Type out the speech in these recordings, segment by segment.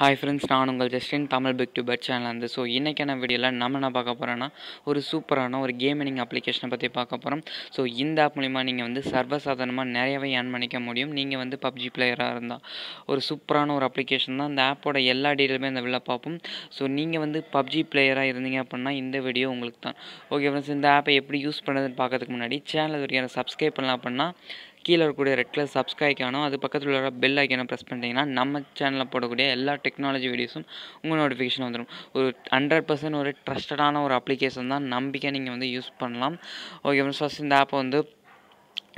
hi friends நான் உங்கள் Justin Tamil pick to but channel வந்து ஸோ இன்றைக்கான வீடியோவில் நம்ம என்ன பார்க்க போகிறோன்னா ஒரு சூப்பரான ஒரு கேமிங் அப்ளிகேஷனை பற்றி பார்க்க போகிறோம் ஸோ இந்த ஆப் மூலிமா நீங்கள் வந்து சர்வசாதாரணமாக நிறையவே ஏர்ன் பண்ணிக்க முடியும் நீங்கள் வந்து பப்ஜி பிளேயராக இருந்தால் ஒரு சூப்பரான ஒரு அப்ளிகேஷன் தான் இந்த ஆப்போட எல்லா டீட்டெயிலுமே அந்த வெளில பார்ப்போம் ஸோ நீங்கள் வந்து பப்ஜி பிளேயராக இருந்தீங்க அப்படின்னா இந்த வீடியோ உங்களுக்கு தான் ஓகே ஃப்ரெண்ட்ஸ் இந்த ஆப்பை எப்படி யூஸ் பண்ணுறதுன்னு பார்க்கறதுக்கு முன்னாடி சேனல் வரைக்கும் சப்ஸ்கிரைப் பண்ணலாம் அப்படின்னா கீழே இருக்கக்கூடிய ரெட் கலர் சப்ஸ்கிரைப் ஆகணும் அது பக்கத்தில் உள்ள பெல் ஐக்கானை ப்ரெஸ் பண்ணிட்டீங்கன்னா நம்ம சேனலில் போடக்கூடிய எல்லா டெக்னாலஜி வீடியோஸும் உங்கள் நோட்டிஃபிகேஷன் வந்துடும் ஒரு ஹண்ட்ரட் பர்சன்ட் ஒரு ட்ரஸ்டடான ஒரு அப்ளிகேஷன் தான் நம்பிக்கை நீங்கள் வந்து யூஸ் பண்ணலாம் ஓகே ஃபஸ்ட் இந்த ஆப்பை வந்து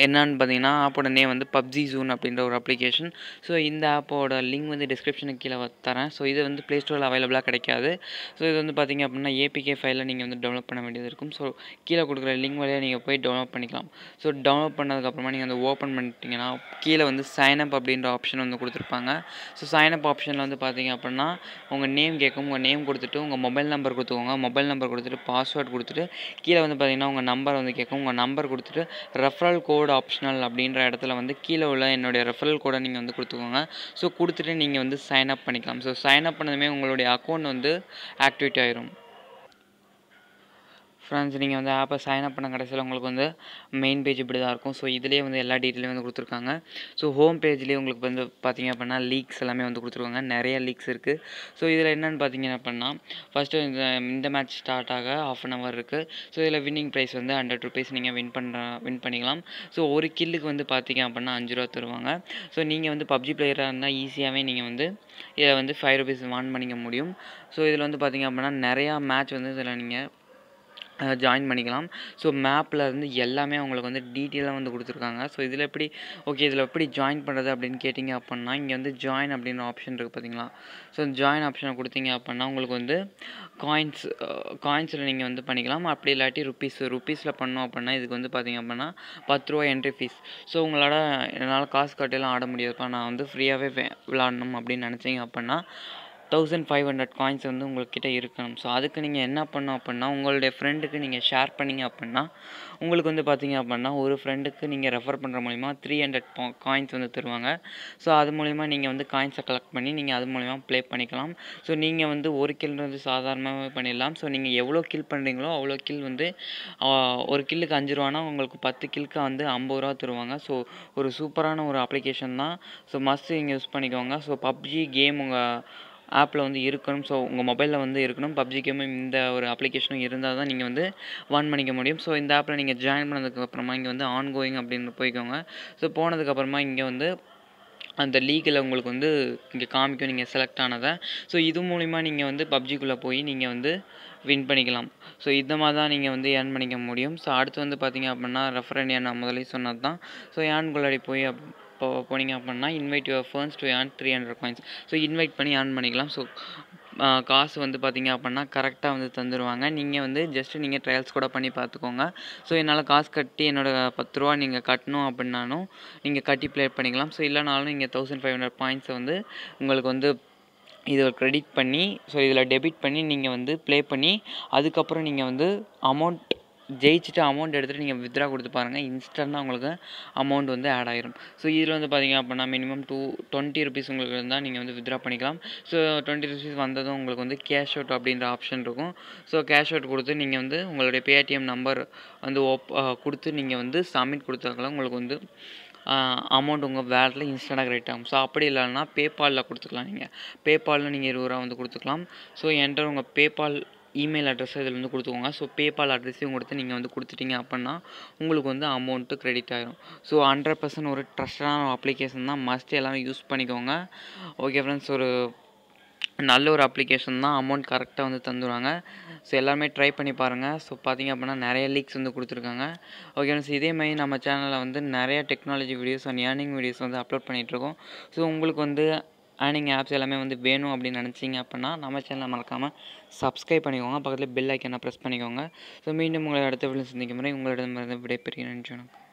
என்னான்னு பார்த்தீங்கன்னா ஆப்போட நேம் வந்து பப்ஜி ஜூன் அப்படின்ற ஒரு அப்ளிகேஷன் ஸோ இந்த ஆப்போட லிங்க் வந்து டிஸ்கிரிப்ஷனுக்கு கீழே தரேன் ஸோ இது வந்து ப்ளே ஸ்டோரில் அவைலபிளாக கிடைக்காது ஸோ இது வந்து பார்த்திங்க அப்படின்னா ஏபிகே ஃபைலில் நீங்கள் வந்து டவுன்லோட் பண்ண வேண்டியது இருக்கும் ஸோ கீழே கொடுக்குற லிங்க் வழியாக நீங்கள் போய் டவுன்லோட் பண்ணிக்கலாம் ஸோ டவுன்லோட் பண்ணதுக்கப்புறமா நீங்கள் வந்து ஓப்பன் பண்ணிட்டீங்கன்னா கீழே வந்து சைன் அப் அப்படின்ற ஆப்ஷன் வந்து கொடுத்துருப்பாங்க ஸோ சைன் அப் ஆப்ஷனில் வந்து பார்த்திங்க அப்படின்னா உங்கள் நேம் கேட்கும் உங்கள் நேம் கொடுத்துட்டு உங்கள் மொபைல் நம்பர் கொடுத்துக்கோங்க மொபைல் நம்பர் கொடுத்துட்டு பாஸ்வேர்ட் கொடுத்துட்டு கீழே வந்து பார்த்திங்கன்னா உங்கள் நம்பர் வந்து கேட்கும் உங்கள் நம்பர் கொடுத்துட்டு ரெஃபரல் கோட் கோட் ஆப்ஷனல் அப்படின்ற இடத்துல வந்து கீழே உள்ள என்னுடைய ரெஃபரல் கோடை நீங்கள் வந்து கொடுத்துக்கோங்க ஸோ கொடுத்துட்டு நீங்கள் வந்து சைன் அப் பண்ணிக்கலாம் ஸோ சைன் அப் பண்ணதுமே உங்களுடைய அக்கௌண்ட் வந்து ஆக்டிவேட் ஆயிரும் ஃப்ரெண்ட்ஸ் நீங்கள் வந்து ஆப்பை சைன் அப் பண்ண கடைசியில் உங்களுக்கு வந்து மெயின் பேஜ் இப்படி தான் இருக்கும் ஸோ இதிலே வந்து எல்லா டீட்டெயிலும் வந்து கொடுத்துருக்காங்க ஸோ ஹோம் பேஜ்லேயே உங்களுக்கு வந்து பார்த்திங்க அப்படின்னா லீக்ஸ் எல்லாமே வந்து கொடுத்துருவாங்க நிறைய லீக்ஸ் இருக்குது ஸோ இதில் என்னென்னு பார்த்தீங்க அப்படின்னா ஃபஸ்ட்டு இந்த இந்த மேட்ச் ஸ்டார்ட் ஆக ஆஃப் அன் ஹவர் இருக்குது ஸோ இதில் வின்னிங் ப்ரைஸ் வந்து ஹண்ட்ரட் ருபீஸ் நீங்கள் வின் பண்ணுற வின் பண்ணிக்கலாம் ஸோ ஒரு கில்லுக்கு வந்து பார்த்தீங்க அப்படின்னா அஞ்சு ரூபா தருவாங்க ஸோ நீங்கள் வந்து பப்ஜி பிளேயராக இருந்தால் ஈஸியாகவே நீங்கள் வந்து இதை வந்து ஃபைவ் ருபீஸ் வான் பண்ணிக்க முடியும் ஸோ இதில் வந்து பார்த்திங்க அப்படின்னா நிறையா மேட்ச் வந்து இதில் நீங்கள் ஜாயின் பண்ணிக்கலாம் ஸோ மேப்பில் இருந்து எல்லாமே அவங்களுக்கு வந்து டீட்டெயிலாக வந்து கொடுத்துருக்காங்க ஸோ இதில் எப்படி ஓகே இதில் எப்படி ஜாயின் பண்ணுறது அப்படின்னு கேட்டிங்க அப்படின்னா இங்கே வந்து ஜாயின் அப்படின்னு ஆப்ஷன் இருக்குது பார்த்தீங்களா ஸோ ஜாயின் ஆப்ஷனை கொடுத்தீங்க அப்படின்னா உங்களுக்கு வந்து காயின்ஸ் காயின்ஸில் நீங்கள் வந்து பண்ணிக்கலாம் அப்படி இல்லாட்டி ருப்பீஸ் ருப்பீஸில் பண்ணோம் அப்படின்னா இதுக்கு வந்து பார்த்திங்க அப்படின்னா பத்து ரூபா என்ட்ரி ஃபீஸ் ஸோ உங்களால் என்னால் காசு கட்டிலாம் ஆட முடியாதுப்பா நான் வந்து ஃப்ரீயாகவே விளாடணும் அப்படின்னு நினச்சிங்க அப்படின்னா தௌசண்ட் ஃபைவ் ஹண்ட்ரட் காயின்ஸ் வந்து உங்கள்கிட்ட இருக்கணும் ஸோ அதுக்கு நீங்கள் என்ன பண்ணோம் அப்படின்னா உங்களுடைய ஃப்ரெண்டுக்கு நீங்கள் ஷேர் பண்ணிங்க அப்படின்னா உங்களுக்கு வந்து பார்த்திங்க அப்படின்னா ஒரு ஃப்ரெண்டுக்கு நீங்கள் ரெஃபர் பண்ணுற மூலிமா த்ரீ ஹண்ட்ரட் காயின்ஸ் வந்து தருவாங்க ஸோ அது மூலிமா நீங்கள் வந்து காயின்ஸை கலெக்ட் பண்ணி நீங்கள் அது மூலிமா ப்ளே பண்ணிக்கலாம் ஸோ நீங்கள் வந்து ஒரு கில் வந்து சாதாரணமாகவே பண்ணிடலாம் ஸோ நீங்கள் எவ்வளோ கில் பண்ணுறீங்களோ அவ்வளோ கில் வந்து ஒரு கில்லுக்கு அஞ்சு ரூபானா உங்களுக்கு பத்து கில்க்கு வந்து ஐம்பது ரூபா தருவாங்க ஸோ ஒரு சூப்பரான ஒரு அப்ளிகேஷன் தான் ஸோ மஸ்ட் நீங்கள் யூஸ் பண்ணிக்கோங்க ஸோ பப்ஜி கேம் உங்கள் ஆப்பில் வந்து இருக்கணும் ஸோ உங்கள் மொபைலில் வந்து இருக்கணும் பப்ஜி கேமு இந்த ஒரு அப்ளிகேஷனும் இருந்தால் தான் நீங்கள் வந்து வான் பண்ணிக்க முடியும் ஸோ இந்த ஆப்பில் நீங்கள் ஜாயின் பண்ணதுக்கப்புறமா இங்கே வந்து ஆன் கோயிங் அப்படின்னு போய்க்கோங்க ஸோ போனதுக்கப்புறமா இங்கே வந்து அந்த லீகில் உங்களுக்கு வந்து இங்கே காமிக்கும் நீங்கள் செலக்ட் ஆனதை ஸோ இது மூலிமா நீங்கள் வந்து பப்ஜிக்குள்ளே போய் நீங்கள் வந்து வின் பண்ணிக்கலாம் ஸோ இந்த மாதிரி தான் நீங்கள் வந்து ஏர்ன் பண்ணிக்க முடியும் ஸோ அடுத்து வந்து பார்த்தீங்க அப்படின்னா ரெஃபரன் ஏன் நான் முதலே சொன்னது தான் ஸோ ஏன் குள்ளாடி போய் அப் இப்போ போனீங்க அப்படின்னா invite your friends to earn three hundred coins so invite பண்ணி ஏர்ன் பண்ணிக்கலாம் ஸோ காசு வந்து பார்த்தீங்க அப்படின்னா கரெக்டாக வந்து தந்துடுவாங்க நீங்கள் வந்து ஜஸ்ட்டு நீங்கள் ட்ரையல்ஸ் கூட பண்ணி பார்த்துக்கோங்க ஸோ என்னால் காசு கட்டி என்னோடய பத்து ரூபா நீங்கள் கட்டணும் அப்படின்னாலும் நீங்கள் கட்டி ப்ளே பண்ணிக்கலாம் ஸோ இல்லைனாலும் நீங்கள் தௌசண்ட் ஃபைவ் ஹண்ட்ரட் பாயிண்ட்ஸை வந்து உங்களுக்கு வந்து இதில் க்ரெடிட் பண்ணி ஸோ இதில் டெபிட் பண்ணி நீங்கள் வந்து ப்ளே பண்ணி அதுக்கப்புறம் நீங்கள் வந்து அமௌண்ட் ஜெயிச்சுட்டு அமௌண்ட் எடுத்துகிட்டு நீங்கள் வித்ரா கொடுத்து பாருங்கள் இன்ஸ்டன்ட்டாக உங்களுக்கு அமௌண்ட் வந்து ஆட் ஆகிரும் ஸோ இதில் வந்து பார்த்தீங்க அப்படின்னா மினிமம் டூ டுவெண்ட்டி ருபீஸ் உங்களுக்கு இருந்தால் நீங்கள் வந்து வித்ரா பண்ணிக்கலாம் ஸோ டுவெண்ட்டி ருபீஸ் வந்ததும் உங்களுக்கு வந்து கேஷ் அவுட் அப்படின்ற ஆப்ஷன் இருக்கும் ஸோ கேஷ் அவுட் கொடுத்து நீங்கள் வந்து உங்களுடைய பேடிஎம் நம்பர் வந்து ஓப் கொடுத்து நீங்கள் வந்து சப்மிட் கொடுத்தாக்கலாம் உங்களுக்கு வந்து அமௌண்ட் உங்கள் வேலட்டில் இன்ஸ்டண்டாக கிரெடிட் ஆகும் ஸோ அப்படி இல்லைன்னா பேபாலில் கொடுத்துக்கலாம் நீங்கள் பேபாலில் நீங்கள் இருபது ரூபா வந்து கொடுத்துக்கலாம் ஸோ என்கிட்ட உங்கள் பேபால் இமெயில் அட்ரஸை இதில் வந்து கொடுத்துக்கோங்க ஸோ பேபால் அட்ரஸையும் கொடுத்து நீங்கள் வந்து கொடுத்துட்டீங்க அப்படின்னா உங்களுக்கு வந்து அமௌண்ட்டு க்ரெடிட் ஆகிடும் ஸோ ஹண்ட்ரட் பர்சன்ட் ஒரு ட்ரஸ்டான அப்ளிகேஷன் தான் மஸ்ட் எல்லாமே யூஸ் பண்ணிக்கோங்க ஓகே ஃப்ரெண்ட்ஸ் ஒரு நல்ல ஒரு அப்ளிகேஷன் தான் அமௌண்ட் கரெக்டாக வந்து தந்துடுவாங்க ஸோ எல்லாருமே ட்ரை பண்ணி பாருங்கள் ஸோ பார்த்திங்க அப்படின்னா நிறைய லீக்ஸ் வந்து கொடுத்துருக்காங்க ஓகே ஃப்ரெண்ட்ஸ் மாதிரி நம்ம சேனலில் வந்து நிறைய technology videos and earning videos வந்து அப்லோட் பண்ணிகிட்ருக்கோம் ஸோ உங்களுக்கு வந்து ஏர்னிங் ஆப்ஸ் எல்லாமே வந்து வேணும் அப்படின்னு நினச்சிங்க அப்படின்னா நம்ம சேனலை மறக்காமல் சப்ஸ்கிரைப் பண்ணிக்கோங்க பக்கத்தில் பெல் ஐக்கனை ப்ரெஸ் பண்ணிக்கோங்க ஸோ மீண்டும் உங்களை அடுத்த வீடியோ சந்திக்கும் முறை உங்களிடமிருந்து விடைபெறுகிறேன் வணக்கம்